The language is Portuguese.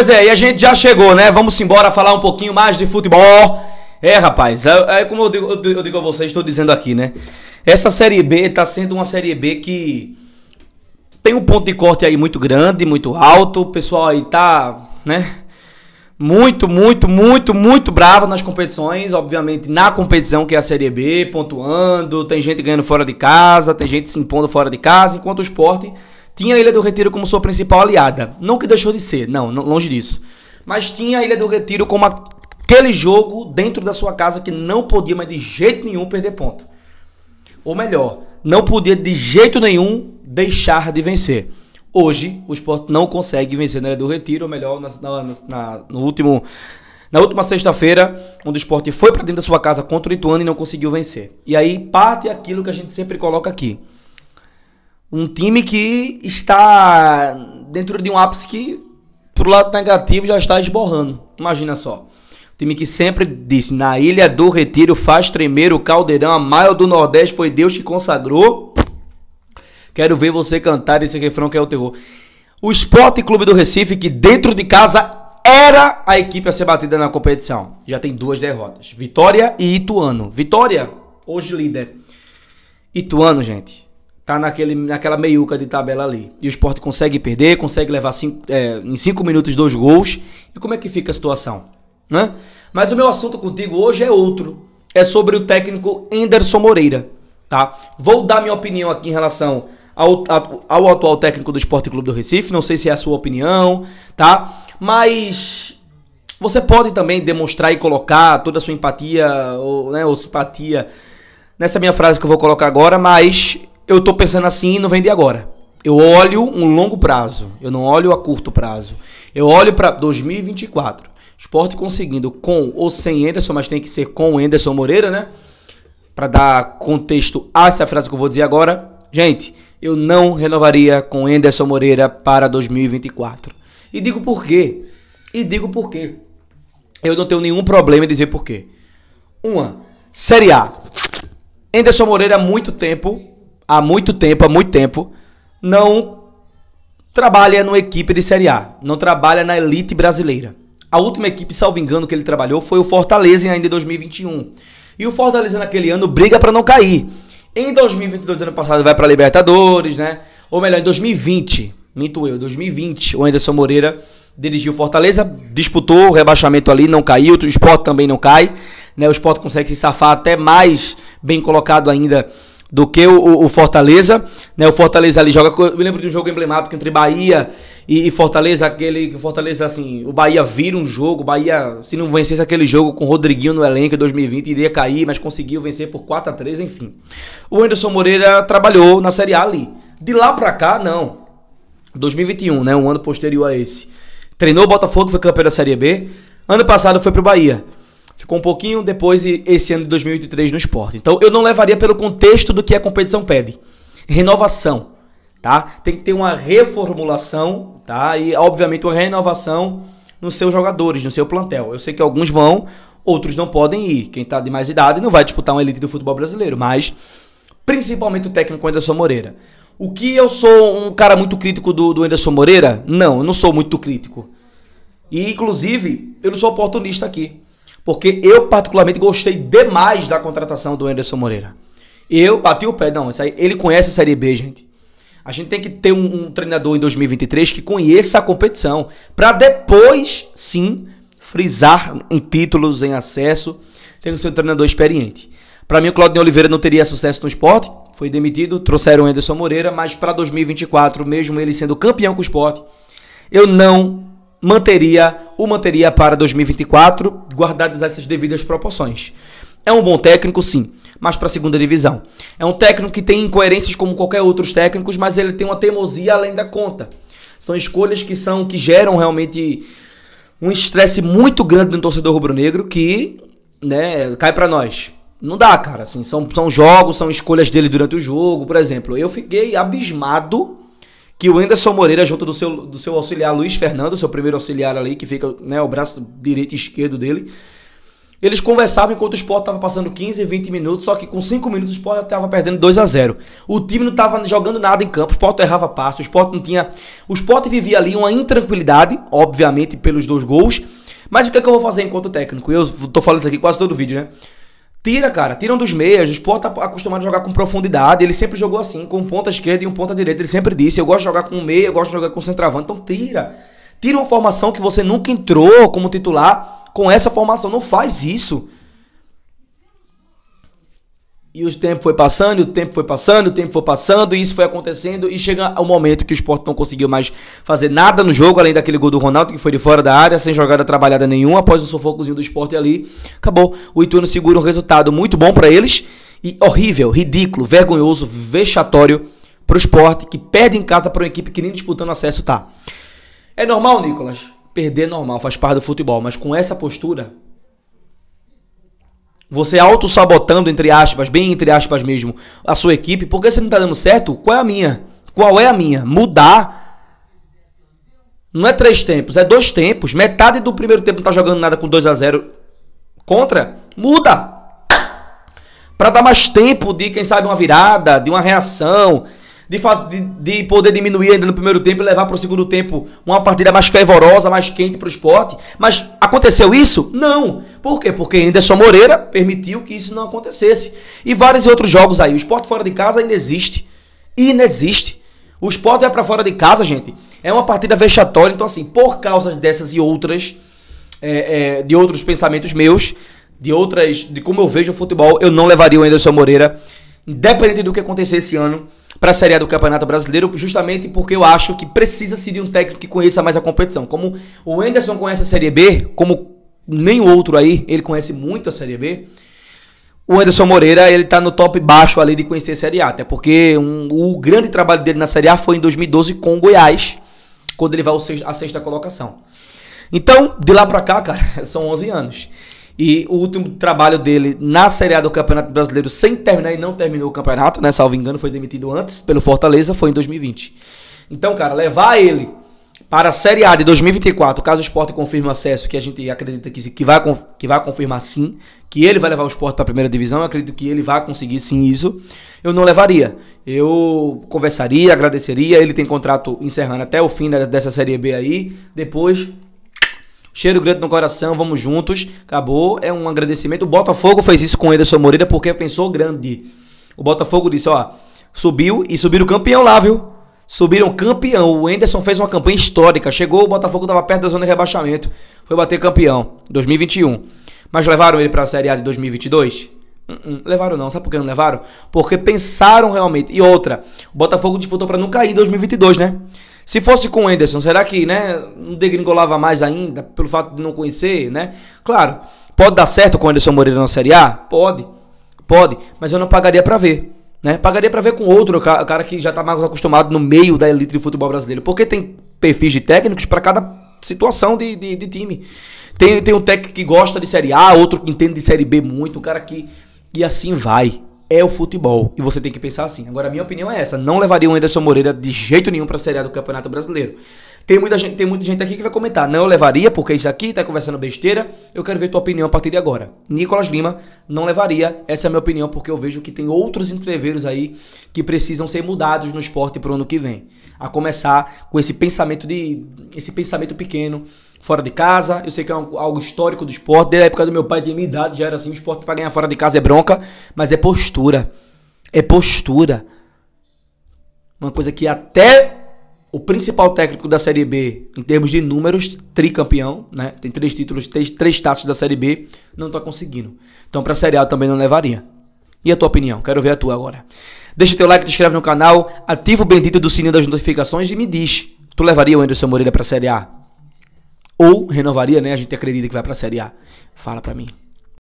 Pois é, e a gente já chegou, né? Vamos embora falar um pouquinho mais de futebol. É, rapaz, é, é como eu digo, eu digo a vocês, estou dizendo aqui, né? Essa Série B está sendo uma Série B que tem um ponto de corte aí muito grande, muito alto. O pessoal aí tá, né? Muito, muito, muito, muito bravo nas competições. Obviamente, na competição que é a Série B, pontuando. Tem gente ganhando fora de casa, tem gente se impondo fora de casa, enquanto o esporte tinha a Ilha do Retiro como sua principal aliada. Não que deixou de ser, não, longe disso. Mas tinha a Ilha do Retiro como aquele jogo dentro da sua casa que não podia mais de jeito nenhum perder ponto. Ou melhor, não podia de jeito nenhum deixar de vencer. Hoje, o esporte não consegue vencer na Ilha do Retiro, ou melhor, na, na, na no último, na última sexta-feira, onde o esporte foi para dentro da sua casa contra o Ituano e não conseguiu vencer. E aí parte aquilo que a gente sempre coloca aqui. Um time que está dentro de um ápice que, pro lado negativo, já está esborrando. Imagina só. Time que sempre disse: na Ilha do Retiro faz tremer o caldeirão, a maior do Nordeste foi Deus que consagrou. Quero ver você cantar esse refrão que é o terror. O Esporte Clube do Recife, que dentro de casa era a equipe a ser batida na competição. Já tem duas derrotas: Vitória e Ituano. Vitória, hoje líder. Ituano, gente, tá naquele, naquela meiuca de tabela ali. E o esporte consegue perder, consegue levar cinco, é, em 5 minutos dois gols. E como é que fica a situação? Né? Mas o meu assunto contigo hoje é outro. É sobre o técnico Anderson Moreira. Tá? Vou dar minha opinião aqui em relação ao, ao atual técnico do Esporte Clube do Recife. Não sei se é a sua opinião, tá? Mas você pode também demonstrar e colocar toda a sua empatia ou, né, ou simpatia nessa minha frase que eu vou colocar agora, mas eu tô pensando assim e não vender agora. Eu olho um longo prazo, eu não olho a curto prazo. Eu olho para 2024. Esporte conseguindo com ou sem Enderson, mas tem que ser com o Enderson Moreira, né? Para dar contexto a essa frase que eu vou dizer agora. Gente, eu não renovaria com Enderson Moreira para 2024. E digo por quê? E digo por quê? Eu não tenho nenhum problema em dizer por quê. Uma, Série A. Enderson Moreira há muito tempo há muito tempo, há muito tempo, não trabalha numa equipe de Série A, não trabalha na elite brasileira. A última equipe, salvo engano, que ele trabalhou foi o Fortaleza ainda em 2021. E o Fortaleza naquele ano briga para não cair. Em 2022, ano passado, vai para Libertadores, né? Ou melhor, em 2020, minto eu, 2020, o Anderson Moreira dirigiu Fortaleza, disputou o rebaixamento ali, não caiu, o Sport também não cai, né? O Sport consegue se safar até mais bem colocado ainda do que o, o, Fortaleza. Né? O Fortaleza ali joga. Eu me lembro de um jogo emblemático entre Bahia e, e Fortaleza, aquele que o Fortaleza, assim, o Bahia vira um jogo. O Bahia, se não vencesse aquele jogo com o Rodriguinho no elenco em 2020, iria cair, mas conseguiu vencer por 4 a 3 enfim. O Anderson Moreira trabalhou na Série A ali. De lá pra cá, não. 2021, né? Um ano posterior a esse. Treinou o Botafogo, foi campeão da Série B. Ano passado foi pro Bahia. Ficou um pouquinho depois de esse ano de 2023 no esporte. Então eu não levaria pelo contexto do que a competição pede. Renovação, tá? Tem que ter uma reformulação, tá? E obviamente uma renovação nos seus jogadores, no seu plantel. Eu sei que alguns vão, outros não podem ir. Quem está de mais idade não vai disputar uma elite do futebol brasileiro, mas principalmente o técnico Anderson Moreira. O que eu sou um cara muito crítico do, do Anderson Moreira? Não, eu não sou muito crítico. E inclusive, eu não sou oportunista aqui. Porque eu, particularmente, gostei demais da contratação do Anderson Moreira. Eu bati o pé, não, isso aí, ele conhece a Série B, gente. A gente tem que ter um, um treinador em 2023 que conheça a competição. para depois, sim, frisar em títulos, em acesso. Tem que ser um treinador experiente. Para mim, o Claudinho Oliveira não teria sucesso no esporte. Foi demitido, trouxeram o Anderson Moreira. Mas para 2024, mesmo ele sendo campeão com o esporte, eu não manteria o manteria para 2024, guardadas essas devidas proporções. É um bom técnico, sim, mas para a segunda divisão. É um técnico que tem incoerências como qualquer outros técnicos, mas ele tem uma teimosia além da conta. São escolhas que são que geram realmente um estresse muito grande no torcedor rubro-negro que, né, cai para nós. Não dá, cara. Assim, são, são jogos, são escolhas dele durante o jogo. Por exemplo, eu fiquei abismado que o Anderson Moreira, junto do seu, do seu auxiliar Luiz Fernando, seu primeiro auxiliar ali, que fica né, o braço direito e esquerdo dele, eles conversavam enquanto o Sport estava passando 15, 20 minutos, só que com 5 minutos o Sport estava perdendo 2 a 0 O time não estava jogando nada em campo, o Sport errava passe, o Sport não tinha... O Sport vivia ali uma intranquilidade, obviamente, pelos dois gols, mas o que, é que eu vou fazer enquanto técnico? Eu estou falando isso aqui quase todo o vídeo, né? Tira, cara, tiram dos meias. O Sport tá acostumado a jogar com profundidade. Ele sempre jogou assim, com ponta esquerda e um ponta direita. Ele sempre disse: eu gosto de jogar com meia, eu gosto de jogar com centroavante. Então tira. Tira uma formação que você nunca entrou como titular com essa formação. Não faz isso. E o tempo foi passando, e o tempo foi passando, e o tempo foi passando, e isso foi acontecendo, e chega o momento que o esporte não conseguiu mais fazer nada no jogo, além daquele gol do Ronaldo, que foi de fora da área, sem jogada trabalhada nenhuma, após um sufocozinho do esporte ali, acabou. O Ituano segura um resultado muito bom para eles, e horrível, ridículo, vergonhoso, vexatório pro esporte, que perde em casa para uma equipe que nem disputando acesso tá. É normal, Nicolas? Perder é normal, faz parte do futebol, mas com essa postura, você auto-sabotando, entre aspas, bem entre aspas mesmo, a sua equipe, porque você não está dando certo, qual é a minha? Qual é a minha? Mudar. Não é três tempos, é dois tempos. Metade do primeiro tempo não está jogando nada com 2 a 0 contra. Muda! Para dar mais tempo de, quem sabe, uma virada, de uma reação de, faz, de, de, poder diminuir ainda no primeiro tempo e levar para o segundo tempo uma partida mais fervorosa, mais quente para o esporte. Mas aconteceu isso? Não. Por quê? Porque Anderson Moreira permitiu que isso não acontecesse. E vários outros jogos aí. O esporte fora de casa ainda existe. Inexiste. O esporte vai para fora de casa, gente. É uma partida vexatória. Então, assim, por causa dessas e outras, é, é, de outros pensamentos meus, de outras, de como eu vejo o futebol, eu não levaria o Anderson Moreira, independente do que acontecer esse ano, para a Série A do Campeonato Brasileiro, justamente porque eu acho que precisa-se de um técnico que conheça mais a competição. Como o Enderson conhece a Série B, como nem outro aí, ele conhece muito a Série B. O Anderson Moreira, ele tá no top baixo ali de conhecer a Série A, até porque um, o grande trabalho dele na Série A foi em 2012 com o Goiás, quando ele vai à sexta colocação. Então, de lá para cá, cara, são 11 anos. E o último trabalho dele na Série A do Campeonato Brasileiro, sem terminar, e não terminou o campeonato, né? Salvo engano, foi demitido antes pelo Fortaleza, foi em 2020. Então, cara, levar ele para a Série A de 2024, caso o esporte confirme o acesso, que a gente acredita que, que, vai, que vai confirmar sim, que ele vai levar o esporte para a primeira divisão, eu acredito que ele vai conseguir sim isso, eu não levaria. Eu conversaria, agradeceria, ele tem contrato encerrando até o fim dessa Série B aí, depois Cheiro grande no coração, vamos juntos. Acabou, é um agradecimento. O Botafogo fez isso com o Ederson Moreira porque pensou grande. O Botafogo disse, ó, subiu e subiram campeão lá, viu? Subiram campeão. O Enderson fez uma campanha histórica. Chegou, o Botafogo estava perto da zona de rebaixamento. Foi bater campeão, 2021. Mas levaram ele para a Série A de 2022? Uh -uh, levaram não, sabe por que não levaram? Porque pensaram realmente. E outra, o Botafogo disputou para não cair em 2022, né? Se fosse com o Anderson, será que, né, não degringolava mais ainda, pelo fato de não conhecer, né? Claro, pode dar certo com o Anderson Moreira na Série A? Pode, pode, mas eu não pagaria para ver. Né? Pagaria para ver com outro cara que já tá mais acostumado no meio da elite do futebol brasileiro. Porque tem perfis de técnicos para cada situação de, de, de, time. Tem, tem um técnico que gosta de Série A, outro que entende de Série B muito, um cara que. E assim vai é o futebol. E você tem que pensar assim. Agora, a minha opinião é essa. Não levaria o Anderson Moreira de jeito nenhum para a Série A do Campeonato Brasileiro. Tem muita, gente, tem muita gente aqui que vai comentar. Não, eu levaria, porque isso aqui tá conversando besteira. Eu quero ver tua opinião a partir de agora. Nicolas Lima, não levaria. Essa é a minha opinião, porque eu vejo que tem outros entreveiros aí que precisam ser mudados no esporte pro ano que vem. A começar com esse pensamento de. esse pensamento pequeno, fora de casa. Eu sei que é um, algo histórico do esporte. Desde a época do meu pai tinha minha idade, já era assim, o esporte para ganhar fora de casa é bronca, mas é postura. É postura. Uma coisa que até o principal técnico da Série B em termos de números, tricampeão, né? Tem três títulos, três, três taças da Série B, não está conseguindo. Então para a Série A também não levaria. E a tua opinião? Quero ver a tua agora. Deixa teu like, te inscreve no canal, ativa o bendito do sininho das notificações e me diz, tu levaria o Anderson Moreira para a Série A? Ou renovaria, né? A gente acredita que vai para a Série A. Fala para mim.